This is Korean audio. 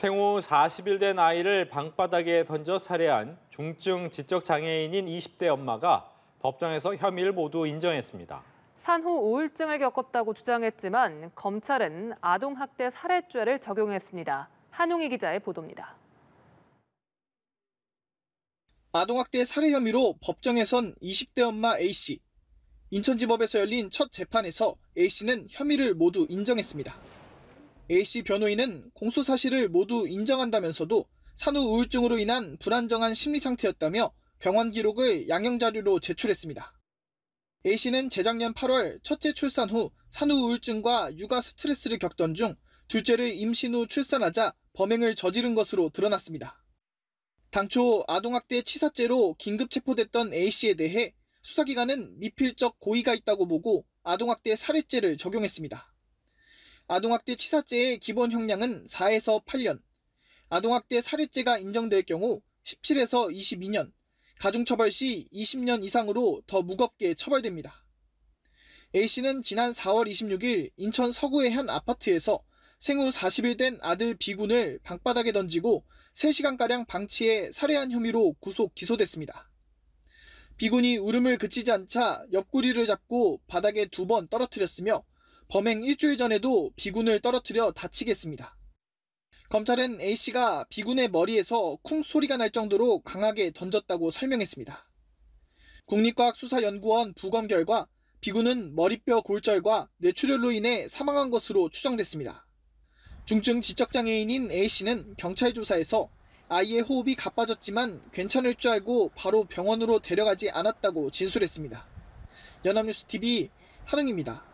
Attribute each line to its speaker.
Speaker 1: 생후 40일 된 아이를 방바닥에 던져 살해한 중증 지적장애인인 20대 엄마가 법정에서 혐의를 모두 인정했습니다.
Speaker 2: 산후 우울증을 겪었다고 주장했지만 검찰은 아동학대 살해죄를 적용했습니다. 한용희 기자의 보도입니다. 아동학대
Speaker 1: 살해 혐의로 법정에선 20대 엄마 A씨. 인천지법에서 열린 첫 재판에서 A씨는 혐의를 모두 인정했습니다. A씨 변호인은 공소 사실을 모두 인정한다면서도 산후 우울증으로 인한 불안정한 심리 상태였다며 병원 기록을 양형 자료로 제출했습니다. A씨는 재작년 8월 첫째 출산 후 산후 우울증과 육아 스트레스를 겪던 중 둘째를 임신 후 출산하자 범행을 저지른 것으로 드러났습니다. 당초 아동학대 치사죄로 긴급 체포됐던 A씨에 대해 수사기관은 미필적 고의가 있다고 보고 아동학대 살해죄를 적용했습니다. 아동학대 치사죄의 기본 형량은 4에서 8년, 아동학대 살해죄가 인정될 경우 17에서 22년, 가중처벌 시 20년 이상으로 더 무겁게 처벌됩니다. A씨는 지난 4월 26일 인천 서구의 한 아파트에서 생후 40일 된 아들 B군을 방바닥에 던지고 3시간가량 방치해 살해한 혐의로 구속 기소됐습니다. 비군이 울음을 그치지 않자 옆구리를 잡고 바닥에 두 번 떨어뜨렸으며 범행 일주일 전에도 비군을 떨어뜨려 다치겠습니다. 검찰은 A씨가 비군의 머리에서 쿵 소리가 날 정도로 강하게 던졌다고 설명했습니다. 국립과학수사연구원 부검 결과 비군은 머리뼈 골절과 뇌출혈로 인해 사망한 것으로 추정됐습니다. 중증 지적장애인인 A씨는 경찰 조사에서 아이의 호흡이 가빠졌지만 괜찮을 줄 알고 바로 병원으로 데려가지 않았다고 진술했습니다. 연합뉴스 TV 한흥입니다.